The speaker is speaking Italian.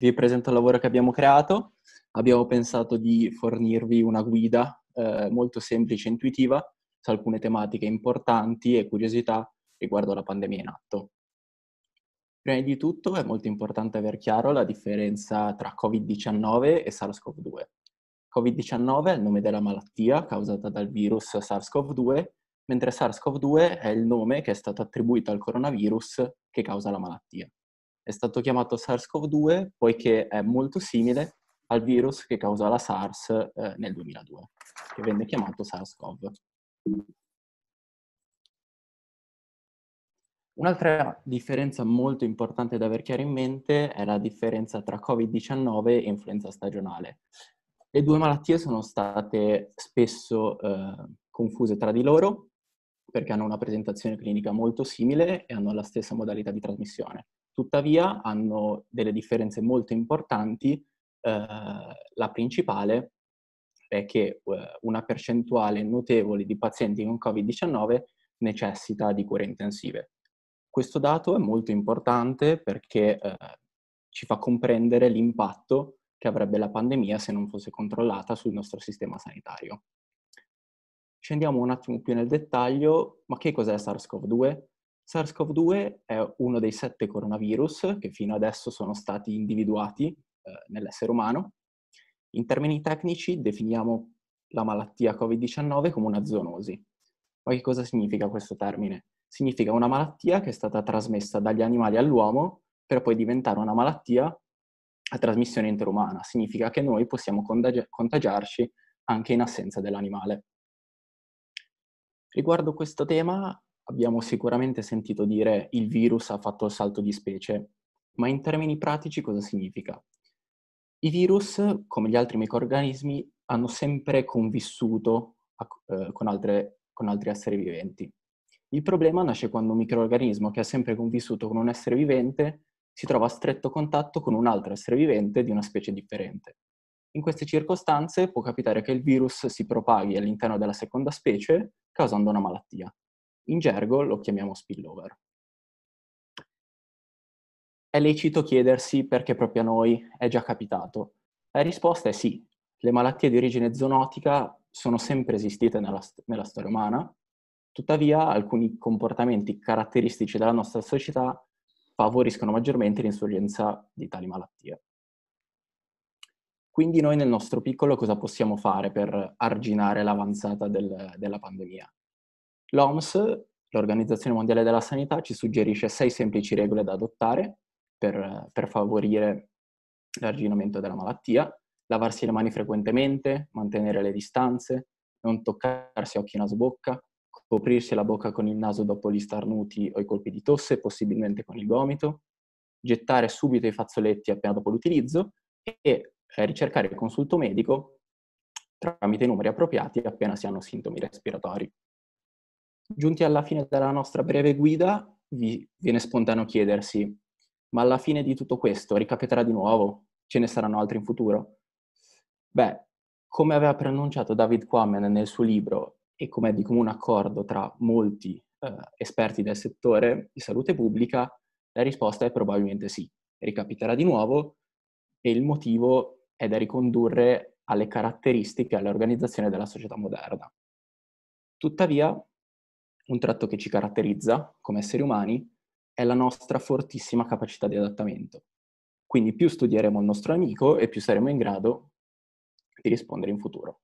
vi presento il lavoro che abbiamo creato. Abbiamo pensato di fornirvi una guida eh, molto semplice e intuitiva su alcune tematiche importanti e curiosità riguardo alla pandemia in atto. Prima di tutto è molto importante aver chiaro la differenza tra Covid-19 e SARS-CoV-2. Covid-19 è il nome della malattia causata dal virus SARS-CoV-2, mentre SARS-CoV-2 è il nome che è stato attribuito al coronavirus che causa la malattia è stato chiamato SARS-CoV-2 poiché è molto simile al virus che causò la SARS eh, nel 2002, che venne chiamato SARS-CoV. Un'altra differenza molto importante da aver chiaro in mente è la differenza tra Covid-19 e influenza stagionale. Le due malattie sono state spesso eh, confuse tra di loro perché hanno una presentazione clinica molto simile e hanno la stessa modalità di trasmissione. Tuttavia hanno delle differenze molto importanti. Eh, la principale è che eh, una percentuale notevole di pazienti con Covid-19 necessita di cure intensive. Questo dato è molto importante perché eh, ci fa comprendere l'impatto che avrebbe la pandemia se non fosse controllata sul nostro sistema sanitario. Scendiamo un attimo più nel dettaglio, ma che cos'è SARS-CoV-2? SARS-CoV-2 è uno dei sette coronavirus che fino adesso sono stati individuati eh, nell'essere umano. In termini tecnici definiamo la malattia Covid-19 come una zoonosi. Ma che cosa significa questo termine? Significa una malattia che è stata trasmessa dagli animali all'uomo per poi diventare una malattia a trasmissione interumana. Significa che noi possiamo contagi- contagiarci anche in assenza dell'animale. Riguardo questo tema, abbiamo sicuramente sentito dire il virus ha fatto il salto di specie, ma in termini pratici cosa significa? I virus, come gli altri microorganismi, hanno sempre convissuto eh, con, altre, con altri esseri viventi. Il problema nasce quando un microorganismo che ha sempre convissuto con un essere vivente si trova a stretto contatto con un altro essere vivente di una specie differente. In queste circostanze può capitare che il virus si propaghi all'interno della seconda specie causando una malattia. In gergo lo chiamiamo spillover. È lecito chiedersi perché proprio a noi è già capitato. La risposta è sì. Le malattie di origine zoonotica sono sempre esistite nella, nella storia umana, tuttavia alcuni comportamenti caratteristici della nostra società favoriscono maggiormente l'insorgenza di tali malattie. Quindi noi nel nostro piccolo cosa possiamo fare per arginare l'avanzata del, della pandemia? L'OMS, l'Organizzazione Mondiale della Sanità, ci suggerisce sei semplici regole da adottare per, per favorire l'arginamento della malattia, lavarsi le mani frequentemente, mantenere le distanze, non toccarsi occhi, naso, bocca, coprirsi la bocca con il naso dopo gli starnuti o i colpi di tosse, possibilmente con il gomito, gettare subito i fazzoletti appena dopo l'utilizzo e eh, ricercare il consulto medico tramite i numeri appropriati appena si hanno sintomi respiratori. Giunti alla fine della nostra breve guida, vi viene spontaneo chiedersi, ma alla fine di tutto questo ricapiterà di nuovo? Ce ne saranno altri in futuro? Beh, come aveva preannunciato David Quammen nel suo libro e come è di comune accordo tra molti eh, esperti del settore di salute pubblica, la risposta è probabilmente sì, ricapiterà di nuovo e il motivo è da ricondurre alle caratteristiche e all'organizzazione della società moderna. Tuttavia, un tratto che ci caratterizza come esseri umani è la nostra fortissima capacità di adattamento. Quindi più studieremo il nostro amico e più saremo in grado di rispondere in futuro.